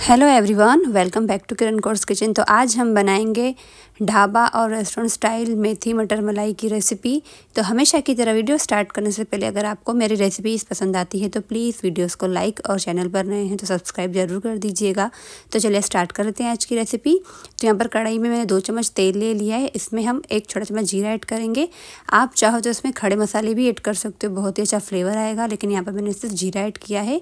hello everyone welcome back to Kiran course kitchen तो आज हम बनाएंगे ढाबा और रेस्टोरेंट स्टाइल मेथी मटर मलाई की रेसिपी तो हमेशा की तरह वीडियो स्टार्ट करने से पहले अगर आपको मेरी रेसिपीज़ पसंद आती है तो प्लीज़ वीडियोस को लाइक और चैनल पर नए हैं तो सब्सक्राइब ज़रूर कर दीजिएगा तो चलिए स्टार्ट करते हैं आज की रेसिपी तो यहाँ पर कढ़ाई में मैंने दो चम्मच तेल ले लिया है इसमें हम एक छोटा चम्मच जीरा ऐड करेंगे आप चाहो तो इसमें खड़े मसाले भी ऐड कर सकते हो बहुत ही अच्छा फ्लेवर आएगा लेकिन यहाँ पर मैंने सिर्फ जीरा ऐड किया है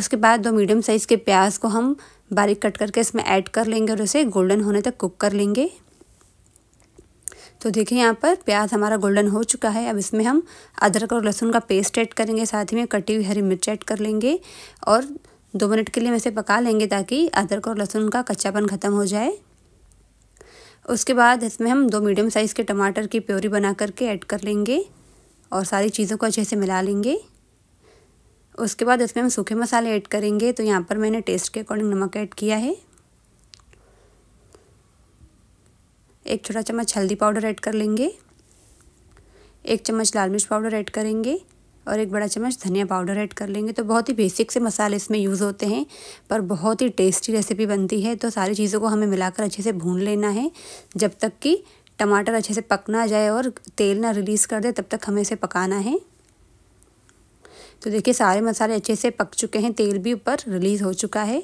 उसके बाद दो मीडियम साइज़ के प्याज को हम बारीक कट करके इसमें ऐड कर लेंगे और इसे गोल्डन होने तक कुक कर लेंगे तो देखिए यहाँ पर प्याज हमारा गोल्डन हो चुका है अब इसमें हम अदरक और लहसुन का पेस्ट ऐड करेंगे साथ ही में कटी हुई हरी मिर्च ऐड कर लेंगे और दो मिनट के लिए हम इसे पका लेंगे ताकि अदरक और लहसुन का कच्चापन ख़त्म हो जाए उसके बाद इसमें हम दो मीडियम साइज़ के टमाटर की प्योरी बना करके ऐड कर लेंगे और सारी चीज़ों को अच्छे से मिला लेंगे उसके बाद इसमें हम सूखे मसाले ऐड करेंगे तो यहाँ पर मैंने टेस्ट के अकॉर्डिंग नमक ऐड किया है एक छोटा चम्मच हल्दी पाउडर ऐड कर लेंगे एक चम्मच लाल मिर्च पाउडर ऐड करेंगे और एक बड़ा चम्मच धनिया पाउडर ऐड कर लेंगे तो बहुत ही बेसिक से मसाले इसमें यूज़ होते हैं पर बहुत ही टेस्टी रेसिपी बनती है तो सारी चीज़ों को हमें मिलाकर अच्छे से भून लेना है जब तक कि टमाटर अच्छे से पक ना जाए और तेल ना रिलीज़ कर दे तब तक हमें इसे पकाना है तो देखिए सारे मसाले अच्छे से पक चुके हैं तेल भी ऊपर रिलीज़ हो चुका है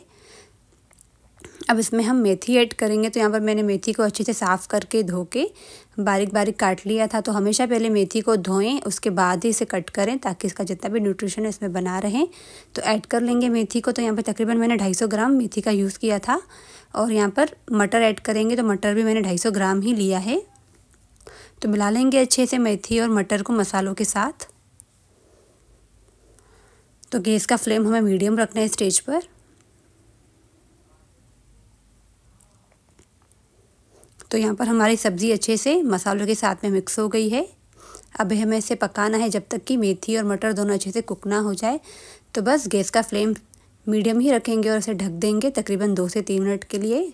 अब इसमें हम मेथी ऐड करेंगे तो यहाँ पर मैंने मेथी को अच्छे से साफ़ करके धो के बारीक बारीक काट लिया था तो हमेशा पहले मेथी को धोएं उसके बाद ही इसे कट करें ताकि इसका जितना भी न्यूट्रिशन है इसमें बना रहें तो ऐड कर लेंगे मेथी को तो यहाँ पर तकरीबन मैंने 250 ग्राम मेथी का यूज़ किया था और यहाँ पर मटर ऐड करेंगे तो मटर भी मैंने सौ ग्राम ही लिया है तो मिला लेंगे अच्छे से मेथी और मटर को मसालों के साथ तो गैस का फ्लेम हमें मीडियम रखना है स्टेज पर तो यहाँ पर हमारी सब्ज़ी अच्छे से मसालों के साथ में मिक्स हो गई है अब हमें इसे पकाना है जब तक कि मेथी और मटर दोनों अच्छे से कुक ना हो जाए तो बस गैस का फ्लेम मीडियम ही रखेंगे और इसे ढक देंगे तकरीबन दो से तीन मिनट के लिए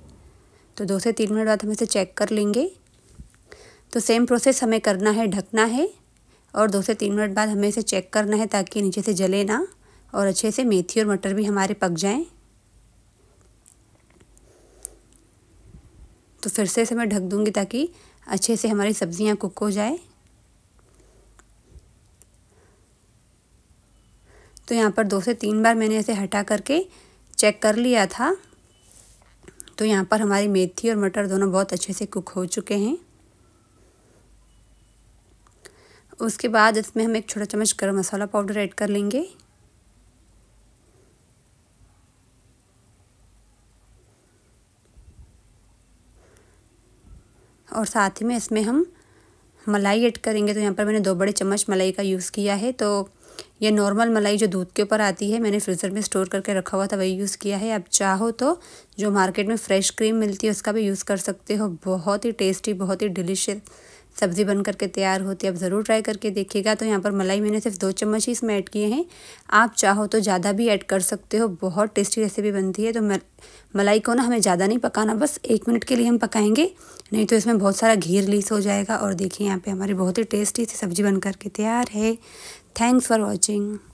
तो दो से तीन मिनट बाद हम इसे चेक कर लेंगे तो सेम प्रोसेस हमें करना है ढकना है और दो से तीन मिनट बाद हमें इसे चेक करना है ताकि नीचे से जले ना और अच्छे से मेथी और मटर भी हमारे पक जाएं तो फिर से इसे मैं ढक दूंगी ताकि अच्छे से हमारी सब्जियां कुक हो जाए तो यहाँ पर दो से तीन बार मैंने इसे हटा करके चेक कर लिया था तो यहाँ पर हमारी मेथी और मटर दोनों बहुत अच्छे से कुक हो चुके हैं उसके बाद इसमें हम एक छोटा चम्मच गरम मसाला पाउडर ऐड कर लेंगे और साथ ही में इसमें हम मलाई ऐड करेंगे तो यहाँ पर मैंने दो बड़े चम्मच मलाई का यूज़ किया है तो ये नॉर्मल मलाई जो दूध के ऊपर आती है मैंने फ्रीज़र में स्टोर करके रखा हुआ था वही यूज़ किया है आप चाहो तो जो मार्केट में फ्रेश क्रीम मिलती है उसका भी यूज़ कर सकते हो बहुत ही टेस्टी बहुत ही डिलीशियस सब्ज़ी बन करके तैयार होती है आप ज़रूर ट्राई करके देखिएगा तो यहाँ पर मलाई मैंने सिर्फ दो चम्मच ही इसमें ऐड किए हैं आप चाहो तो ज़्यादा भी ऐड कर सकते हो बहुत टेस्टी रेसिपी बनती है तो मलाई को ना हमें ज़्यादा नहीं पकाना बस एक मिनट के लिए हम पकाएंगे नहीं तो इसमें बहुत सारा घी रिलीज़ हो जाएगा और देखिए यहाँ पर हमारी बहुत ही टेस्टी सी सब्ज़ी बन करके तैयार है थैंक्स फॉर वॉचिंग